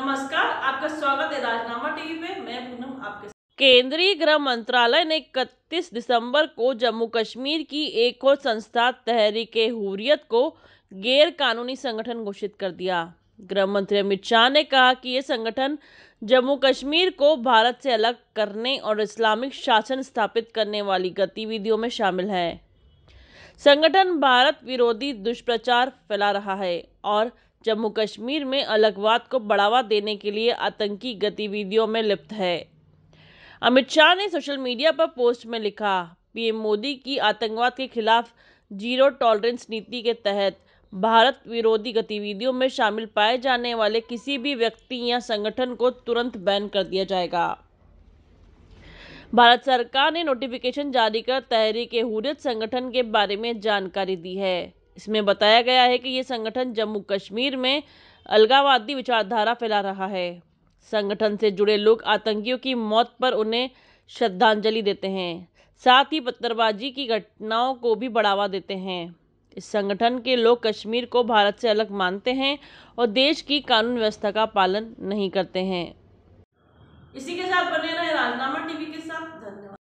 नमस्कार आपका स्वागत है राजनामा टीवी पे मैं पूनम आपके केंद्रीय गृह मंत्रालय ने इकतीस दिसंबर को जम्मू कश्मीर की एक और संस्था तहरीक हुरियत को गैर कानूनी संगठन घोषित कर दिया गृह मंत्री अमित शाह ने कहा कि ये संगठन जम्मू कश्मीर को भारत से अलग करने और इस्लामिक शासन स्थापित करने वाली गतिविधियों में शामिल है संगठन भारत विरोधी दुष्प्रचार फैला रहा है और जम्मू कश्मीर में अलगवाद को बढ़ावा देने के लिए आतंकी गतिविधियों में लिप्त है अमित शाह ने सोशल मीडिया पर पोस्ट में लिखा पीएम मोदी की आतंकवाद के खिलाफ जीरो टॉलरेंस नीति के तहत भारत विरोधी गतिविधियों में शामिल पाए जाने वाले किसी भी व्यक्ति या संगठन को तुरंत बैन कर दिया जाएगा भारत सरकार ने नोटिफिकेशन जारी कर तहरीक हुरियत संगठन के बारे में जानकारी दी है इसमें बताया गया है कि ये संगठन जम्मू कश्मीर में अलगावादी विचारधारा फैला रहा है संगठन से जुड़े लोग आतंकियों की मौत पर उन्हें श्रद्धांजलि देते हैं साथ ही पत्थरबाजी की घटनाओं को भी बढ़ावा देते हैं इस संगठन के लोग कश्मीर को भारत से अलग मानते हैं और देश की कानून व्यवस्था का पालन नहीं करते हैं इसी के साथ बने रहे राजनामा टीवी के साथ धन्यवाद